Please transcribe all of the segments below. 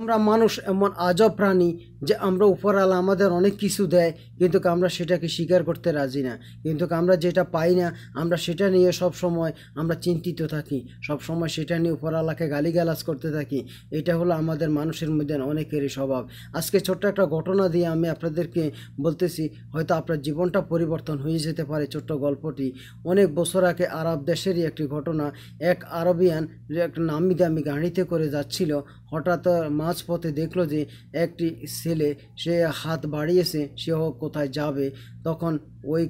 আমরা মানুষ এমন আজব প্রাণী যে আমরা উপরওয়ালা আমাদের অনেক কিছু দেয় কিন্তু আমরা সেটাকে স্বীকার করতে রাজি না কিন্তু আমরা যেটা পাই না আমরা সেটা নিয়ে সব সময় আমরা চিন্তিত থাকি সব সময় সেটা নিয়ে উপরওয়ালাকে গালিগালাজ করতে থাকি এটা হলো আমাদের মানুষের মধ্যে অনেকেরই স্বভাব আজকে ছোট্ট একটা ঘটনা দিয়ে আমি আপনাদেরকে বলতেছি হয়তো আপনার জীবনটা পরিবর্তন হয়ে যেতে পারে ছোট্ট গল্পটি অনেক বছর আগে আরব দেশেরই একটি ঘটনা এক আরবিয়ান একটা নামি দামি গাড়িতে করে যাচ্ছিল হঠাৎ মা মাঝপথে দেখলো যে একটি ছেলে সে হাত বাড়িয়েছে সেও কোথায় যাবে তখন ওই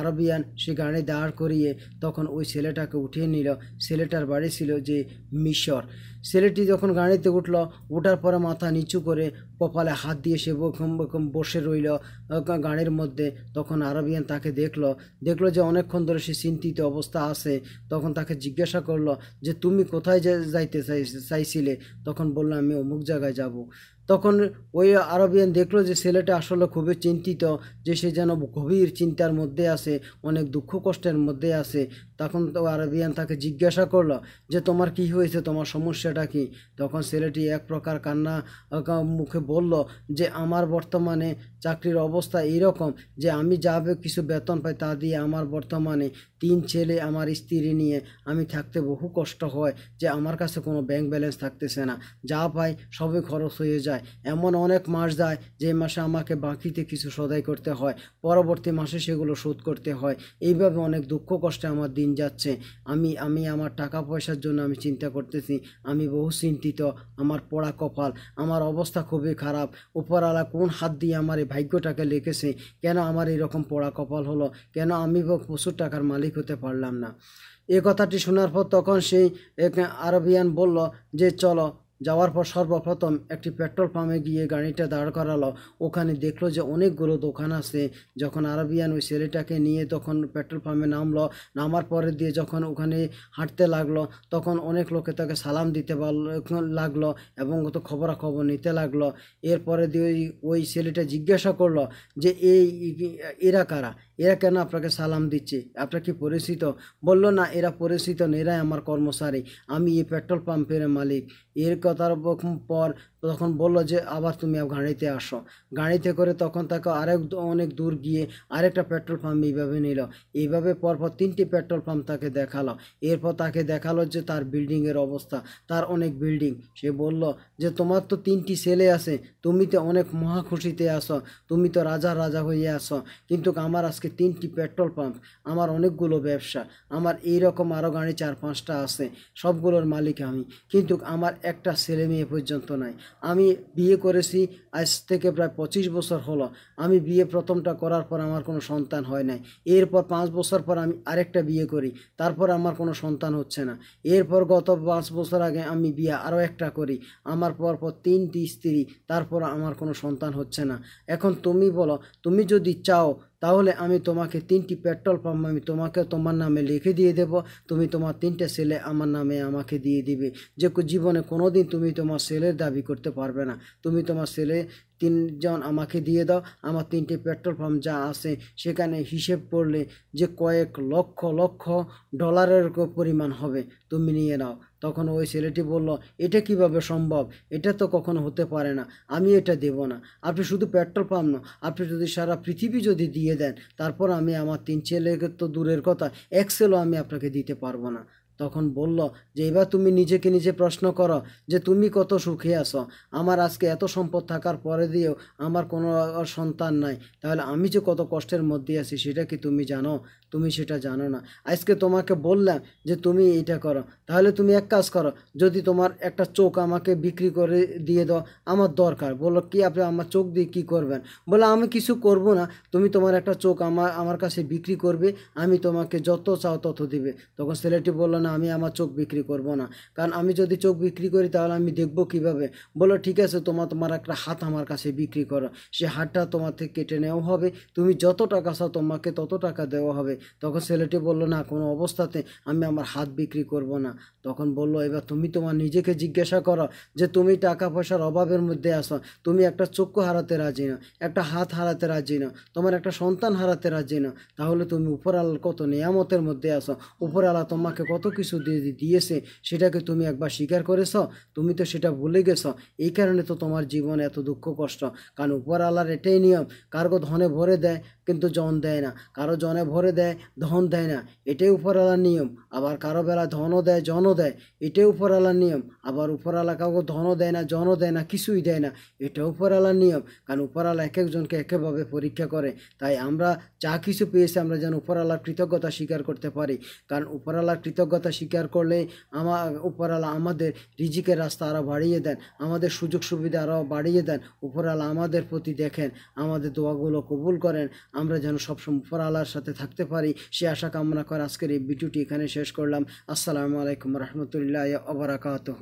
আরবিয়ান সে গাড়ি দাঁড় করিয়ে তখন ওই ছেলেটাকে উঠিয়ে নিল ছেলেটার বাড়ি ছিল যে মিশর ছেলেটি যখন গাড়িতে উঠল ওঠার পরে মাথা নিচু করে কপালে হাত দিয়ে সে বসে রইল গাড়ির মধ্যে তখন আরবিয়ান তাকে দেখলো দেখলো যে অনেকক্ষণ ধরে সে চিন্তিত অবস্থা আছে তখন তাকে জিজ্ঞাসা করলো যে তুমি কোথায় যাইতে চাইছিলে তখন বললো আমি অমুক জায়গায় যাব তখন ওই আরবিয়ান দেখলো যে ছেলেটা আসলে খুবই চিন্তিত যে সে যেন গভীর চিন্তার মধ্যে আছে অনেক দুঃখ কষ্টের মধ্যে আছে তখন তো আরবিয়ান তাকে জিজ্ঞাসা করলো যে তোমার কি হয়েছে তোমার সমস্যাটা কি তখন ছেলেটি এক প্রকার কান্না মুখে বলল যে আমার বর্তমানে চাকরির অবস্থা এইরকম যে আমি যাবে কিছু বেতন পাই তা দিয়ে আমার বর্তমানে তিন ছেলে আমার স্ত্রী নিয়ে আমি থাকতে বহু কষ্ট হয় যে আমার কাছে কোনো ব্যাংক ব্যালেন্স থাকতেছে না যা পাই সবই খরচ হয়ে যায় যায় এমন অনেক মাস যায় যে মাসে আমাকে বাকিতে কিছু সদাই করতে হয় পরবর্তী মাসে সেগুলো শোধ করতে হয় এইভাবে অনেক দুঃখ কষ্টে আমার দিন যাচ্ছে আমি আমি আমার টাকা পয়সার জন্য আমি চিন্তা করতেছি আমি বহু চিন্তিত আমার পড়া কপাল আমার অবস্থা খুবই খারাপ উপরওয়ালা কোন হাত দিয়ে আমার এই ভাগ্যটাকে লেখেছে কেন আমার এরকম পড়া কপাল হলো কেন আমি প্রচুর টাকার মালিক হতে পারলাম না এ কথাটি শোনার পর তখন সেই আরবিয়ান বলল যে চলো যাওয়ার পর সর্বপ্রথম একটি পেট্রোল পাম্পে গিয়ে গাড়িটা দাঁড় করালো ওখানে দেখলো যে অনেকগুলো দোকান আছে যখন আরবিয়ান ওই ছেলেটাকে নিয়ে তখন পেট্রোল পাম্পে নামলো নামার পরে দিয়ে যখন ওখানে হাঁটতে লাগলো তখন অনেক লোকে তাকে সালাম দিতে লাগলো এবং তো খবরাখবর নিতে লাগলো এরপরে দিয়ে ওই ওই ছেলেটা জিজ্ঞাসা করলো যে এই এরা কারা এরা কেন আপনাকে সালাম দিচ্ছে আপনার কি পরিচিত বললো না এরা পরিচিত না এরাই আমার কর্মচারী আমি এই পেট্রোল পাম্পের মালিক এর কথার পর তখন বলল যে আবার তুমি গাড়িতে আসো গাড়িতে করে তখন তাকে আরেক অনেক দূর গিয়ে আরেকটা পেট্রোল পাম্প এইভাবে নিল এইভাবে পরপর তিনটি পেট্রোল পাম্প তাকে দেখালো এরপর তাকে দেখালো যে তার বিল্ডিংয়ের অবস্থা তার অনেক বিল্ডিং সে বলল যে তোমার তো তিনটি ছেলে আছে তুমি তো অনেক মহা খুশিতে আসো তুমি তো রাজা রাজা হয়ে আসো কিন্তু আমার আজকে তিনটি পেট্রোল পাম্প আমার অনেকগুলো ব্যবসা আমার এই রকম আরও গাড়ি চার পাঁচটা আছে সবগুলোর মালিক আমি কিন্তু আমার একটা ছেলে মেয়ে পর্যন্ত নাই আমি বিয়ে করেছি আজ থেকে প্রায় পঁচিশ বছর হলো আমি বিয়ে প্রথমটা করার পর আমার কোনো সন্তান হয় নাই এরপর পাঁচ বছর পর আমি আরেকটা বিয়ে করি তারপর আমার কোনো সন্তান হচ্ছে না এরপর গত পাঁচ বছর আগে আমি বিয়ে আরও একটা করি আমার পরপর তিনটি স্ত্রী তারপর আমার কোনো সন্তান হচ্ছে না এখন তুমি বলো তুমি যদি চাও তাহলে আমি তোমাকে তিনটি পেট্রোল পাম্প আমি তোমাকে তোমার নামে লিখে দিয়ে দেব তুমি তোমার তিনটে ছেলে আমার নামে আমাকে দিয়ে দিবে যে জীবনে কোনো দিন তুমি তোমার ছেলের দাবি করতে পারবে না তুমি তোমার ছেলে তিনজন আমাকে দিয়ে দাও আমার তিনটে পেট্রোল পাম্প যা আছে সেখানে হিসেব পড়লে যে কয়েক লক্ষ লক্ষ ডলারের পরিমাণ হবে তুমি নিয়ে নাও তখন ওই ছেলেটি বলল এটা কিভাবে সম্ভব এটা তো কখনো হতে পারে না আমি এটা দেব না আপনি শুধু পেট্রোল পাম্প না আপনি যদি সারা পৃথিবী যদি দিয়ে দেন তারপর আমি আমার তিন ছেলেকে তো দূরের কথা এক সেলও আমি আপনাকে দিতে পারবো না তখন বলল যে এবার তুমি নিজেকে নিজে প্রশ্ন করো যে তুমি কত সুখে আছো আমার আজকে এত সম্পদ থাকার পরে দিয়েও আমার কোনো সন্তান নাই তাহলে আমি যে কত কষ্টের মধ্যে আছি সেটা কি তুমি জানো তুমি সেটা জানো না আজকে তোমাকে বললাম যে তুমি এটা করো তাহলে তুমি এক কাজ করো যদি তোমার একটা চোখ আমাকে বিক্রি করে দিয়ে দাও আমার দরকার বলো কি আপনি আমার চোখ দিয়ে কি করবেন বলে আমি কিছু করব না তুমি তোমার একটা চোখ আমার আমার কাছে বিক্রি করবে আমি তোমাকে যত চাও তত দিবে তখন ছেলেটি বললো না আমি আমার চোখ বিক্রি করব না কারণ আমি যদি চোখ বিক্রি করি তাহলে আমি দেখব কিভাবে বলো ঠিক আছে তোমার তোমার একটা হাত আমার কাছে বিক্রি করো সে হাতটা তোমার থেকে কেটে নেওয়া হবে তুমি যত টাকা চাও তোমাকে তত টাকা দেওয়া হবে তখন ছেলেটি বলল না কোনো অবস্থাতে আমি আমার হাত বিক্রি করব না তখন বলল এবার তুমি তোমার নিজেকে জিজ্ঞাসা করো যে তুমি টাকা পয়সার অভাবের মধ্যে আসো তুমি একটা চক্ষু হারাতে রাজি না একটা হাত হারাতে রাজি না তোমার একটা সন্তান হারাতে রাজি না তাহলে তুমি উপরাল কত নিয়ামতের মধ্যে আসো উপরালা তোমাকে কত কিছু দিয়েছে সেটাকে তুমি একবার স্বীকার করেছ তুমি তো সেটা ভুলে গেছ এই কারণে তো তোমার জীবন এত দুঃখ কষ্ট কারণ উপর আল্লাহর এটাই নিয়ম কার্গো ধনে ভরে দেয় কিন্তু জন দেয় না কারো জনে ভরে দেয় ধন দেয় না এটাই উপরওয়ালার নিয়ম আবার কারো বেলা ধনও দেয় জনও দেয় এটাই উপরওয়ালার নিয়ম আবার উপরওয়ালা কাউকে ধনও দেয় না জনও দেয় না কিছুই দেয় না এটা উপরওয়ালার নিয়ম কারণ উপরওয়ালা এক একজনকে একেভাবে পরীক্ষা করে তাই আমরা যা কিছু পেয়েছি আমরা যেন উপরওয়ালার কৃতজ্ঞতা স্বীকার করতে পারি কারণ উপরওয়ালার কৃতজ্ঞতা স্বীকার করলে আমার উপরওয়ালা আমাদের রিজিকের রাস্তা আরও বাড়িয়ে দেন আমাদের সুযোগ সুবিধা আরও বাড়িয়ে দেন উপরওয়ালা আমাদের প্রতি দেখেন আমাদের দোয়াগুলো কবুল করেন আমরা যেন সবসময় উপর আল্লাহর সাথে থাকতে পারি সে আশা কামনা করে আজকের এই ভিডিওটি এখানে শেষ করলাম আসসালামু আলাইকুম রহমতুল্লাহ অবরাকাতহ